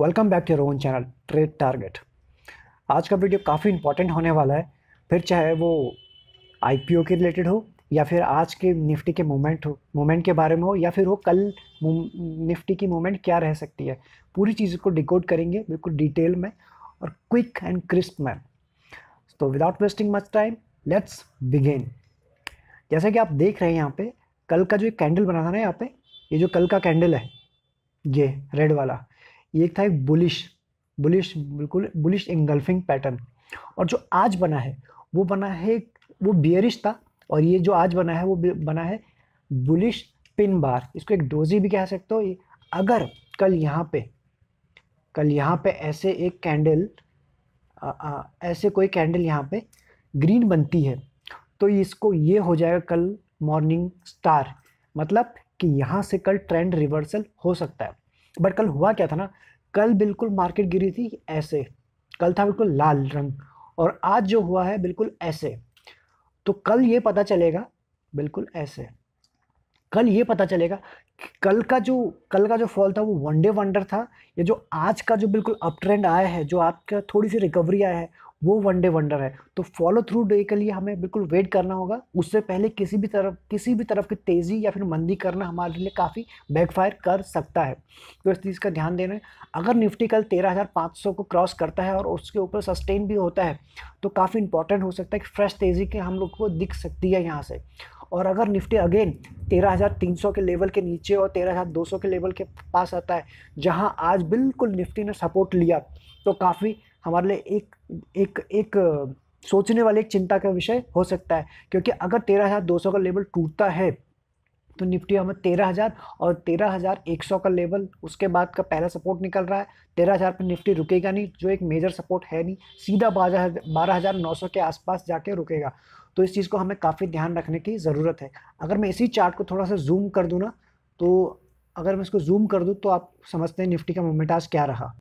welcome back to Rohan channel trade target आज का video काफ़ी इंपॉर्टेंट होने वाला है फिर चाहे वो आईपीओ के रिलेटेड हो या फिर आज के निफ्टी के मोमेंट हो मोमेंट के बारे में हो या फिर वो कल निफ्टी की मोमेंट क्या रह सकती है पूरी चीज़ को डिकोड करेंगे बिल्कुल डिटेल में और क्विक एंड क्रिस्प में तो without wasting much time let's begin जैसा कि आप देख रहे हैं यहाँ पे कल का जो एक कैंडल बना था ना यहाँ पे ये जो कल का कैंडल है ये रेड वाला ये था एक बुलिश बुलिश बिल्कुल बुलिश इंगल्फिंग पैटर्न और जो आज बना है वो बना है वो बियरिश था और ये जो आज बना है वो बना है बुलिश पिन बार इसको एक डोजी भी कह सकते हो अगर कल यहाँ पे कल यहाँ पे ऐसे एक कैंडल ऐसे कोई कैंडल यहाँ पे ग्रीन बनती है तो इसको ये हो जाएगा कल मॉर्निंग स्टार मतलब कि यहाँ से कल ट्रेंड रिवर्सल हो सकता है बट कल हुआ क्या था ना कल बिल्कुल मार्केट गिरी थी ऐसे कल था बिल्कुल लाल रंग और आज जो हुआ है बिल्कुल ऐसे तो कल ये पता चलेगा बिल्कुल ऐसे कल ये पता चलेगा कल का जो कल का जो फॉल था वो वनडे वंडर था या जो आज का जो बिल्कुल अप ट्रेंड आया है जो आपका थोड़ी सी रिकवरी आया है वो वन डे वंडर है तो फॉलो थ्रू डे के लिए हमें बिल्कुल वेट करना होगा उससे पहले किसी भी तरफ किसी भी तरफ की तेज़ी या फिर मंदी करना हमारे लिए काफ़ी बैकफायर कर सकता है तो इस चीज़ का ध्यान देना है अगर निफ्टी कल तेरह हज़ार पाँच सौ को क्रॉस करता है और उसके ऊपर सस्टेन भी होता है तो काफ़ी इंपॉर्टेंट हो सकता है कि फ्रेश तेज़ी के हम लोग को दिख सकती है यहाँ से और अगर निफ्टी अगेन 13,300 के लेवल के नीचे और 13,200 के लेवल के पास आता है जहाँ आज बिल्कुल निफ्टी ने सपोर्ट लिया तो काफ़ी हमारे लिए एक एक एक सोचने वाले एक चिंता का विषय हो सकता है क्योंकि अगर तेरह हज़ार दो सौ का लेवल टूटता है तो निफ्टी हमें तेरह हज़ार और तेरह हज़ार एक सौ का लेवल उसके बाद का पहला सपोर्ट निकल रहा है तेरह हज़ार पर निफ्टी रुकेगा नहीं जो एक मेजर सपोर्ट है नहीं सीधा बारह हज़ार नौ सौ के आसपास जाके रुकेगा तो इस चीज़ को हमें काफ़ी ध्यान रखने की ज़रूरत है अगर मैं इसी चार्ट को थोड़ा सा जूम कर दूँ ना तो अगर मैं इसको जूम कर दूँ तो आप समझते हैं निफ्टी का मोमेंट आज क्या रहा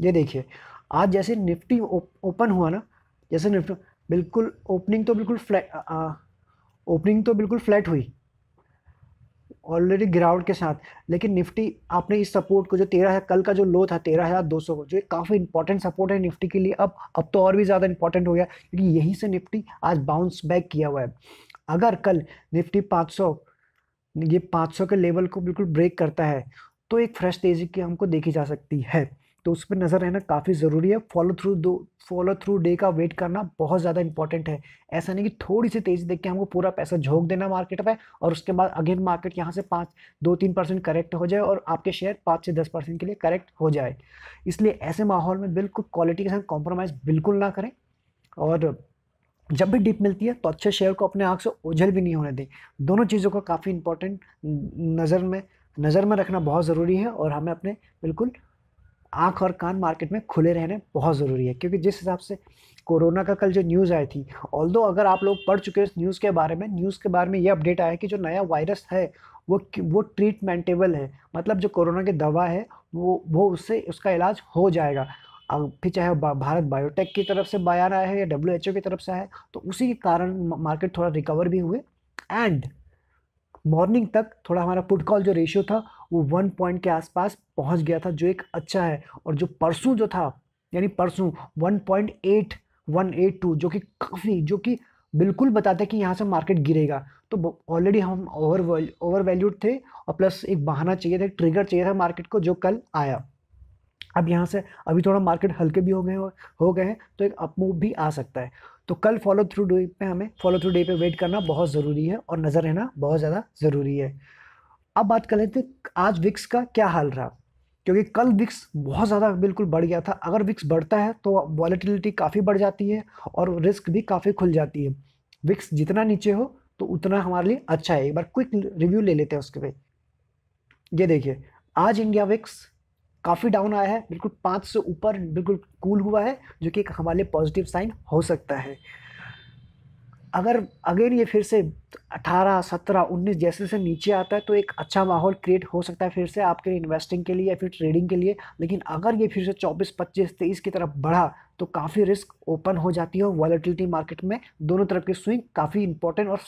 ये देखिए आज जैसे निफ्टी ओपन हुआ ना जैसे निफ्टी बिल्कुल ओपनिंग तो बिल्कुल फ्लैट ओपनिंग तो बिल्कुल फ्लैट हुई ऑलरेडी गिरावट के साथ लेकिन निफ्टी आपने इस सपोर्ट को जो तेरह है कल का जो लो था तेरह हज़ार दो सौ जो एक काफ़ी इंपॉर्टेंट सपोर्ट है निफ्टी के लिए अब अब तो और भी ज़्यादा इंपॉर्टेंट हो गया क्योंकि यहीं से निफ्टी आज बाउंस बैक किया हुआ है अगर कल निफ्टी पाँच सौ ये पाँच सौ के लेवल को बिल्कुल ब्रेक करता है तो एक फ्रेश तेज़ी की हमको देखी जा सकती है तो उस पर नज़र रहना काफ़ी ज़रूरी है फॉलो थ्रू दो फॉलो थ्रू डे का वेट करना बहुत ज़्यादा इंपॉर्टेंट है ऐसा नहीं कि थोड़ी सी तेज़ी देख के हमको पूरा पैसा झोंक देना मार्केट पर और उसके बाद अगेन मार्केट यहाँ से पाँच दो तीन परसेंट करेक्ट हो जाए और आपके शेयर पाँच से दस परसेंट के लिए करेक्ट हो जाए इसलिए ऐसे माहौल में बिल्कुल क्वालिटी के साथ कॉम्प्रोमाइज़ बिल्कुल ना करें और जब भी डिप मिलती है तो अच्छे शेयर को अपने आँख से ओझल भी नहीं होने दें दोनों चीज़ों का काफ़ी इंपॉर्टेंट नज़र में नज़र में रखना बहुत ज़रूरी है और हमें अपने बिल्कुल आँख और कान मार्केट में खुले रहने बहुत ज़रूरी है क्योंकि जिस हिसाब से कोरोना का कल जो न्यूज़ आई थी ऑल अगर आप लोग पढ़ चुके हो इस न्यूज़ के बारे में न्यूज़ के बारे में ये अपडेट आया कि जो नया वायरस है वो वो ट्रीटमेंटेबल है मतलब जो कोरोना की दवा है वो वो उससे उसका इलाज हो जाएगा फिर चाहे भारत बायोटेक की तरफ से बयान आया है या डब्ल्यू एच ओ की तरफ से आया है तो उसी के कारण मार्केट थोड़ा रिकवर भी हुए एंड मॉर्निंग तक थोड़ा हमारा फुटकॉल जो रेशियो था वो वन पॉइंट के आसपास पहुंच गया था जो एक अच्छा है और जो परसों जो था यानी परसों one point eight one eight two जो कि काफ़ी जो कि बिल्कुल बताते कि यहाँ से मार्केट गिरेगा तो ऑलरेडी हम ओवर ओवर वैल्यूड थे और प्लस एक बहाना चाहिए था एक ट्रिगर चाहिए था मार्केट को जो कल आया अब यहाँ से अभी थोड़ा मार्केट हल्के भी हो गए हो गए हैं तो एक अपमूव भी आ सकता है तो कल फॉलो थ्रू डे पे हमें फॉलो थ्रू डे पे वेट करना बहुत ज़रूरी है और नज़र रहना बहुत ज़्यादा ज़रूरी है अब बात कर लेते आज विक्स का क्या हाल रहा क्योंकि कल विक्स बहुत ज़्यादा बिल्कुल बढ़ गया था अगर विक्स बढ़ता है तो वॉलीटिलिटी काफ़ी बढ़ जाती है और रिस्क भी काफ़ी खुल जाती है विक्स जितना नीचे हो तो उतना हमारे लिए अच्छा है एक बार क्विक रिव्यू ले लेते हैं उसके पे ये देखिए आज इंडिया विक्स काफ़ी डाउन आया है बिल्कुल पाँच से ऊपर बिल्कुल कूल हुआ है जो कि हमारे लिए पॉजिटिव साइन हो सकता है अगर अगेन ये फिर से अठारह सत्रह उन्नीस जैसे से नीचे आता है तो एक अच्छा माहौल क्रिएट हो सकता है फिर से आपके लिए इन्वेस्टिंग के लिए या फिर ट्रेडिंग के लिए लेकिन अगर ये फिर से चौबीस पच्चीस तेईस की तरफ बढ़ा तो काफ़ी रिस्क ओपन हो जाती है और वॉलेटिलिटी मार्केट में दोनों तरफ की स्विंग काफ़ी इंपॉर्टेंट और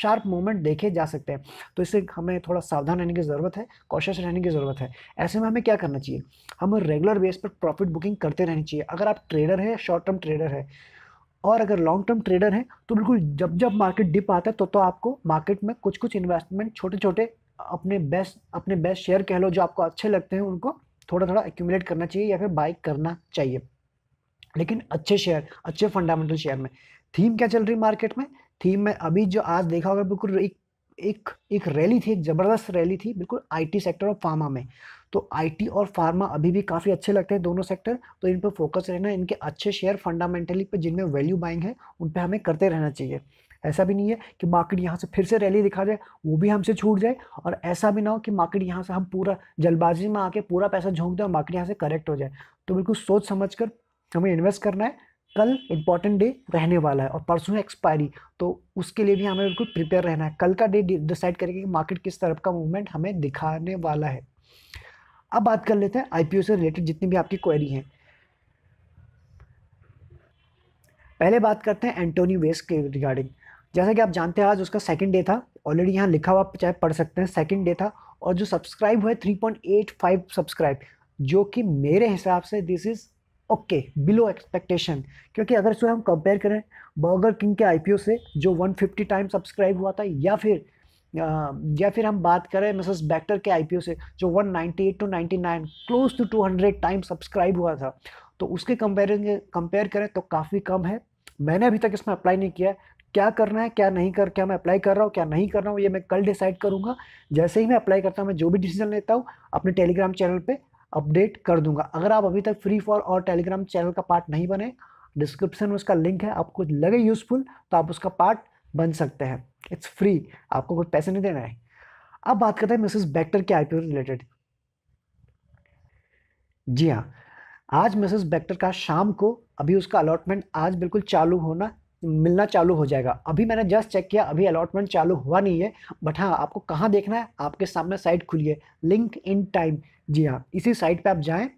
शार्प मोमेंट देखे जा सकते हैं तो इससे हमें थोड़ा सावधान रहने की ज़रूरत है कॉशियस रहने की ज़रूरत है ऐसे में हमें क्या करना चाहिए हमें रेगुलर बेस पर प्रॉफिट बुकिंग करते रहनी चाहिए अगर आप ट्रेडर हैं शॉर्ट टर्म ट्रेडर है और अगर लॉन्ग टर्म ट्रेडर हैं तो बिल्कुल जब जब मार्केट डिप आता है तो तो आपको मार्केट में कुछ कुछ इन्वेस्टमेंट छोटे छोटे अपने बेस्ट अपने बेस्ट शेयर कह लो जो आपको अच्छे लगते हैं उनको थोड़ा थोड़ा एक्यूमुलेट करना चाहिए या फिर बाई करना चाहिए लेकिन अच्छे शेयर अच्छे फंडामेंटल शेयर में थीम क्या चल रही मार्केट में थीम में अभी जो आज देखा होगा बिल्कुल एक एक एक रैली थी एक ज़बरदस्त रैली थी बिल्कुल आईटी सेक्टर और फार्मा में तो आईटी और फार्मा अभी भी काफ़ी अच्छे लगते हैं दोनों सेक्टर तो इन पर फोकस रहना इनके अच्छे शेयर फंडामेंटली पर जिनमें वैल्यू बाइंग है उन पर हमें करते रहना चाहिए ऐसा भी नहीं है कि मार्केट यहाँ से फिर से रैली दिखा जाए वो भी हमसे छूट जाए और ऐसा भी ना हो कि मार्केट यहाँ से हम पूरा जल्दबाजी में आके पूरा पैसा झोंक दें और मार्केट यहाँ से करेक्ट हो जाए तो बिल्कुल सोच समझ कर हमें इन्वेस्ट करना है कल इंपॉर्टेंट डे रहने वाला है और परसों है एक्सपायरी तो उसके लिए भी हमें बिल्कुल प्रिपेयर रहना है कल का डे डिसाइड करेंगे कि मार्केट किस तरफ का मूवमेंट हमें दिखाने वाला है अब बात कर लेते हैं आईपीओ से रिलेटेड जितनी भी आपकी क्वेरी हैं पहले बात करते हैं एंटोनी वेस्ट के रिगार्डिंग जैसा कि आप जानते हैं आज उसका सेकंड डे था ऑलरेडी यहाँ लिखा हुआ चाहे पढ़ सकते हैं सेकंड डे था और जो सब्सक्राइब हुए फाइव सब्सक्राइब जो कि मेरे हिसाब से this is okay below expectation क्योंकि अगर इसमें हम कंपेयर करें बर्गर किंग के आईपीओ से जो 150 टाइम सब्सक्राइब हुआ था या फिर या फिर हम बात करें मिसेस बैक्टर के आईपीओ से जो 198 to 99 close to 200 time subscribe हुआ था तो उसके कंपेरिजन कंपेयर करें तो काफ़ी कम है मैंने अभी तक इसमें अप्लाई नहीं किया है क्या करना है क्या नहीं कर क्या मैं अप्लाई कर रहा हूँ क्या नहीं कर रहा हूँ ये मैं कल डिसाइड करूँगा जैसे ही मैं अप्लाई करता हूँ मैं जो भी डिसीजन लेता हूँ अपने टेलीग्राम चैनल पर अपडेट कर दूंगा अगर आप अभी तक फ्री फॉर और टेलीग्राम चैनल का पार्ट नहीं बने डिस्क्रिप्शन में उसका लिंक है आपको लगे यूजफुल तो आप उसका पार्ट बन सकते हैं इट्स फ्री आपको कुछ पैसे नहीं देना है अब बात करते हैं मिसेस बैक्टर के आईपीओ रिलेटेड जी हाँ आज मिसेस बैक्टर का शाम को अभी उसका अलॉटमेंट आज बिल्कुल चालू होना मिलना चालू हो जाएगा अभी मैंने जस्ट चेक किया अभी अलॉटमेंट चालू हुआ नहीं है बट हाँ आपको कहाँ देखना है आपके सामने साइट खुली है लिंक इन टाइम जी हाँ इसी साइट पे आप जाएं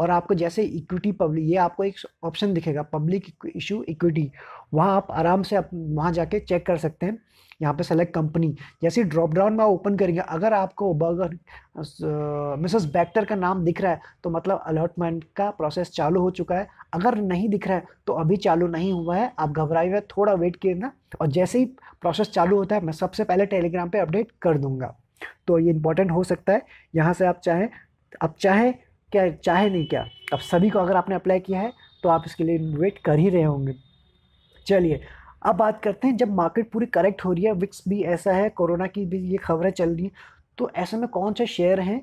और आपको जैसे इक्विटी पब्लिक ये आपको एक ऑप्शन दिखेगा पब्लिक इशू इक्विटी वहाँ आप आराम से आप वहाँ जाके चेक कर सकते हैं यहाँ पे सेलेक्ट कंपनी जैसे ड्रॉप डाउन में ओपन करेंगे अगर आपको बर्गर मिसेस बैक्टर का नाम दिख रहा है तो मतलब अलॉटमेंट का प्रोसेस चालू हो चुका है अगर नहीं दिख रहा है तो अभी चालू नहीं हुआ है आप घबराए हुए थोड़ा वेट करना और जैसे ही प्रोसेस चालू होता है मैं सबसे पहले टेलीग्राम पर अपडेट कर दूँगा तो ये इंपॉर्टेंट हो सकता है यहाँ से आप चाहें आप चाहे क्या चाहे नहीं क्या अब सभी को अगर आपने अप्लाई किया है तो आप इसके लिए वेट कर ही रहे होंगे चलिए अब बात करते हैं जब मार्केट पूरी करेक्ट हो रही है विक्स भी ऐसा है कोरोना की भी ये खबरें चल रही हैं तो ऐसे में कौन से शेयर हैं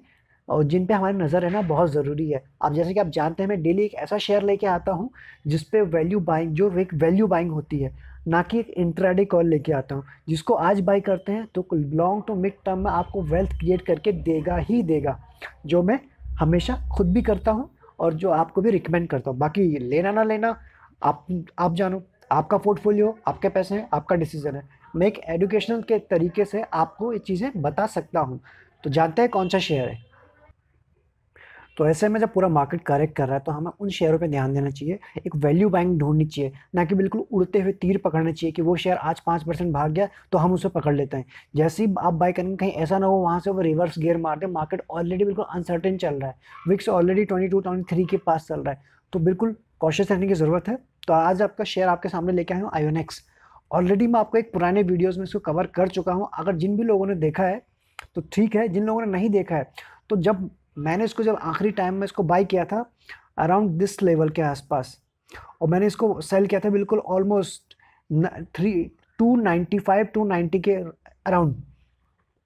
और जिन पे हमारी नज़र रहना बहुत ज़रूरी है अब जैसे कि आप जानते हैं मैं डेली एक ऐसा शेयर लेके आता हूँ जिस पे वैल्यू बाइंग जो एक वैल्यू बाइंग होती है ना कि एक इंट्राडे कॉल लेके आता हूँ जिसको आज बाई करते हैं तो लॉन्ग टू मिड टर्म में आपको वेल्थ क्रिएट करके देगा ही देगा जो मैं हमेशा खुद भी करता हूँ और जो आपको भी रिकमेंड करता हूँ बाकी लेना ना लेना आप आप जानो आपका पोर्टफोलियो आपके पैसे हैं आपका डिसीजन है मैं एक एडुकेशनल के तरीके से आपको ये चीज़ें बता सकता हूँ तो जानते हैं कौन सा शेयर है तो ऐसे में जब पूरा मार्केट करेक्ट कर रहा है तो हमें उन शेयरों पे ध्यान देना चाहिए एक वैल्यू बैंक ढूंढनी चाहिए ना कि बिल्कुल उड़ते हुए तीर पकड़ना चाहिए कि वो शेयर आज पाँच परसेंट भाग गया तो हम उसे पकड़ लेते हैं जैसे ही आप बाई करेंगे कहीं ऐसा ना हो वहाँ से वो रिवर्स गेयर मार दे मार्केट ऑलरेडी बिल्कुल अनसर्टेन चल रहा है विक्स ऑलरेडी ट्वेंटी टू के पास चल रहा है तो बिल्कुल कॉशियस रहने की ज़रूरत है तो आज आपका शेयर आपके सामने लेके आया हूँ आयोनेक्स ऑलरेडी मैं आपको एक पुराने वीडियोज़ में इसको कवर कर चुका हूँ अगर जिन भी लोगों ने देखा है तो ठीक है जिन लोगों ने नहीं देखा है तो जब मैंने इसको जब आखिरी टाइम में इसको बाई किया था अराउंड दिस लेवल के आसपास और मैंने इसको सेल किया था बिल्कुल almost three two ninety five two ninety के अराउंड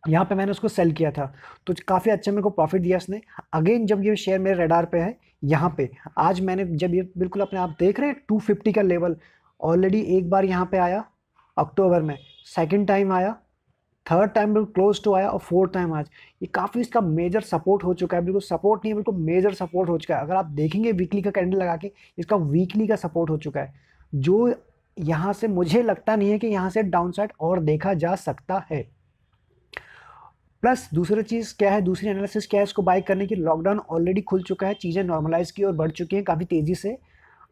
यहाँ पे मैंने उसको सेल किया था तो काफ़ी अच्छा मेरे को प्रॉफिट दिया उसने अगेन जब ये शेयर मेरे रेडार पे है यहाँ पे आज मैंने जब ये बिल्कुल अपने आप देख रहे हैं टू फिफ्टी का लेवल ऑलरेडी एक बार यहाँ पे आया अक्टूबर में सेकंड टाइम आया थर्ड टाइम बिल्कुल क्लोज टू आया और फोर्थ टाइम आज ये काफ़ी इसका मेजर सपोर्ट हो चुका है बिल्कुल सपोर्ट नहीं है बिल्कुल मेजर सपोर्ट हो चुका है अगर आप देखेंगे वीकली का कैंडल लगा के इसका वीकली का सपोर्ट हो चुका है जो यहाँ से मुझे लगता नहीं है कि यहाँ से साइड और देखा जा सकता है प्लस दूसरा चीज़ क्या है दूसरी एनालिसिस क्या है इसको बाई करने की लॉकडाउन ऑलरेडी खुल चुका है चीज़ें नॉर्मलाइज की और बढ़ चुकी हैं काफ़ी तेज़ी से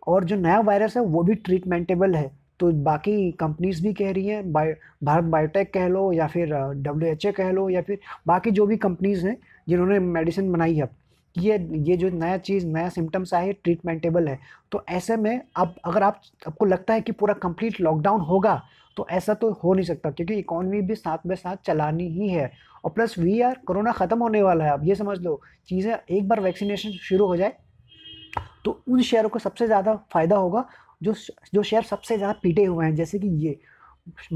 और जो नया वायरस है वो भी ट्रीटमेंटेबल है तो बाकी कंपनीज भी कह रही हैं बायो भारत बायोटेक कह लो या फिर डब्ल्यू एच ए कह लो या फिर बाकी जो भी कंपनीज़ हैं जिन्होंने मेडिसिन बनाई है अब ये ये जो नया चीज़ नया सिम्टम्स आए ट्रीटमेंटेबल है तो ऐसे में अब अगर आप आपको लगता है कि पूरा कंप्लीट लॉकडाउन होगा तो ऐसा तो हो नहीं सकता क्योंकि इकोनॉमी भी साथ में साथ चलानी ही है और प्लस वी आर कोरोना ख़त्म होने वाला है आप ये समझ लो चीज़ें एक बार वैक्सीनेशन शुरू हो जाए तो उन शेयरों को सबसे ज़्यादा फ़ायदा होगा जो जो शेयर सबसे ज़्यादा पीटे हुए हैं जैसे कि ये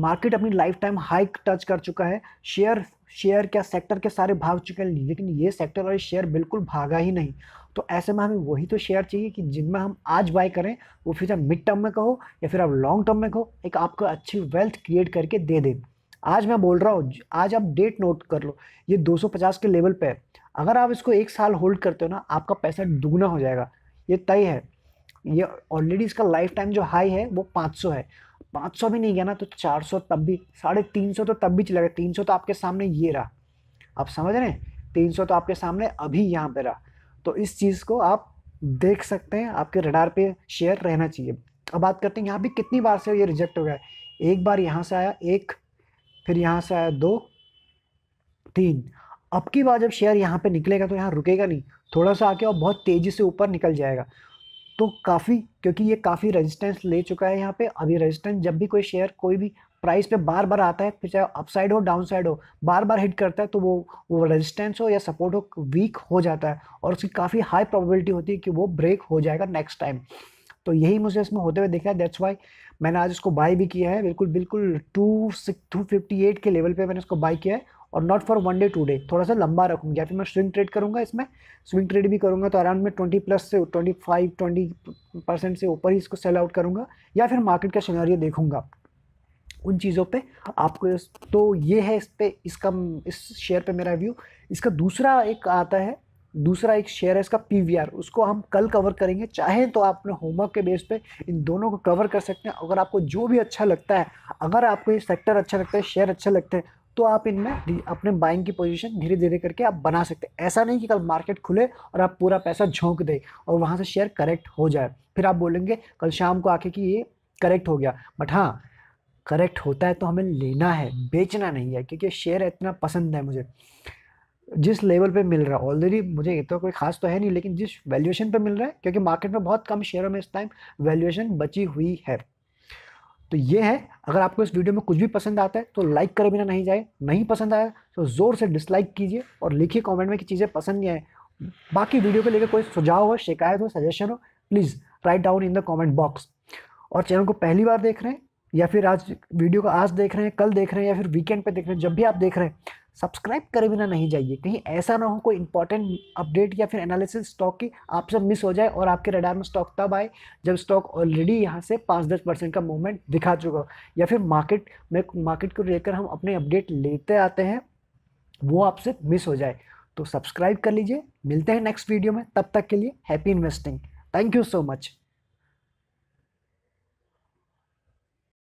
मार्केट अपनी लाइफ टाइम हाइक टच कर चुका है शेयर शेयर क्या सेक्टर के सारे भाग चुके हैं लेकिन ये सेक्टर और शेयर बिल्कुल भागा ही नहीं तो ऐसे में हमें वही तो शेयर चाहिए कि जिनमें हम आज बाय करें वो फिर आप मिड टर्म में कहो या फिर आप लॉन्ग टर्म में कहो एक आपको अच्छी वेल्थ क्रिएट करके दे दे आज मैं बोल रहा हूँ आज आप डेट नोट कर लो ये 250 के लेवल पे है अगर आप इसको एक साल होल्ड करते हो ना आपका पैसा दुगना हो जाएगा ये तय है ये ऑलरेडी इसका लाइफ टाइम जो हाई है वो 500 है पाँच सौ भी नहीं गया ना तो चार सौ तब भी साढ़े तीन सौ तो तब भी चला गया तीन सौ तो आपके सामने ये रहा आप समझ रहे हैं तीन सौ तो आपके सामने अभी यहाँ पे रहा तो इस चीज़ को आप देख सकते हैं आपके रडार पे शेयर रहना चाहिए अब बात करते हैं यहाँ भी कितनी बार से ये रिजेक्ट हो गया एक बार यहाँ से आया एक फिर यहाँ से आया दो तीन अब की बार जब शेयर यहाँ पे निकलेगा तो यहाँ रुकेगा नहीं थोड़ा सा आके और बहुत तेज़ी से ऊपर निकल जाएगा तो काफ़ी क्योंकि ये काफ़ी रेजिस्टेंस ले चुका है यहाँ पे अभी रेजिस्टेंस जब भी कोई शेयर कोई भी प्राइस पे बार बार आता है फिर चाहे अपसाइड हो डाउन साइड हो बार बार हिट करता है तो वो वो रेजिस्टेंस हो या सपोर्ट हो वीक हो जाता है और उसकी काफ़ी हाई प्रोबेबिलिटी होती है कि वो ब्रेक हो जाएगा नेक्स्ट टाइम तो यही मुझे इसमें होते हुए देखा है दैट्स वाई मैंने आज इसको बाई भी किया है बिल्कुल बिल्कुल two six two fifty eight के लेवल पर मैंने इसको बाई किया है और not for one day two day थोड़ा सा लंबा रखूँगा या फिर मैं स्विंग ट्रेड करूँगा इसमें स्विंग ट्रेड भी करूँगा तो अराउंड में ट्वेंटी प्लस से ट्वेंटी फाइव ट्वेंटी परसेंट से ऊपर ही इसको सेल आउट करूँगा या फिर मार्केट का सिनारियो देखूँगा उन चीज़ों पे आपको तो ये है इस पर इसका इस शेयर पे मेरा व्यू इसका दूसरा एक आता है दूसरा एक शेयर है इसका पी उसको हम कल कवर करेंगे चाहें तो आप अपने होमवर्क के बेस पे इन दोनों को कवर कर सकते हैं अगर आपको जो भी अच्छा लगता है अगर आपको ये सेक्टर अच्छा लगता है शेयर अच्छा लगता है तो आप इनमें अपने बाइंग की पोजीशन धीरे धीरे करके आप बना सकते हैं ऐसा नहीं कि कल मार्केट खुले और आप पूरा पैसा झोंक दें और वहाँ से शेयर करेक्ट हो जाए फिर आप बोलेंगे कल शाम को आके कि ये करेक्ट हो गया बट हाँ करेक्ट होता है तो हमें लेना है बेचना नहीं है क्योंकि शेयर इतना पसंद है मुझे जिस लेवल पे मिल रहा है ऑलरेडी मुझे इतना तो कोई खास तो है नहीं लेकिन जिस वैल्यूएशन पे मिल रहा है क्योंकि मार्केट में बहुत कम शेयरों में इस टाइम वैल्यूएशन बची हुई है तो ये है अगर आपको इस वीडियो में कुछ भी पसंद आता है तो लाइक करें बिना नहीं जाए नहीं पसंद आया तो ज़ोर से डिसलाइक कीजिए और लिखिए कमेंट में कि चीज़ें पसंद नहीं आए बाकी वीडियो को लेकर कोई सुझाव हो शिकायत हो सजेशन हो please write down in the comment box और चैनल को पहली बार देख रहे हैं या फिर आज वीडियो को आज देख रहे हैं कल देख रहे हैं या फिर वीकेंड पे देख रहे हैं जब भी आप देख रहे हैं सब्सक्राइब करे बिना नहीं जाइए कहीं ऐसा ना हो कोई इंपॉर्टेंट अपडेट या फिर एनालिसिस स्टॉक की आपसे मिस हो जाए और आपके रडार में स्टॉक तब आए जब स्टॉक ऑलरेडी यहाँ से पाँच दस परसेंट का मूवमेंट दिखा चुका हो या फिर मार्केट में मार्केट को लेकर हम अपने अपडेट लेते आते हैं वो आपसे मिस हो जाए तो सब्सक्राइब कर लीजिए मिलते हैं नेक्स्ट वीडियो में तब तक के लिए happy investing thank you so much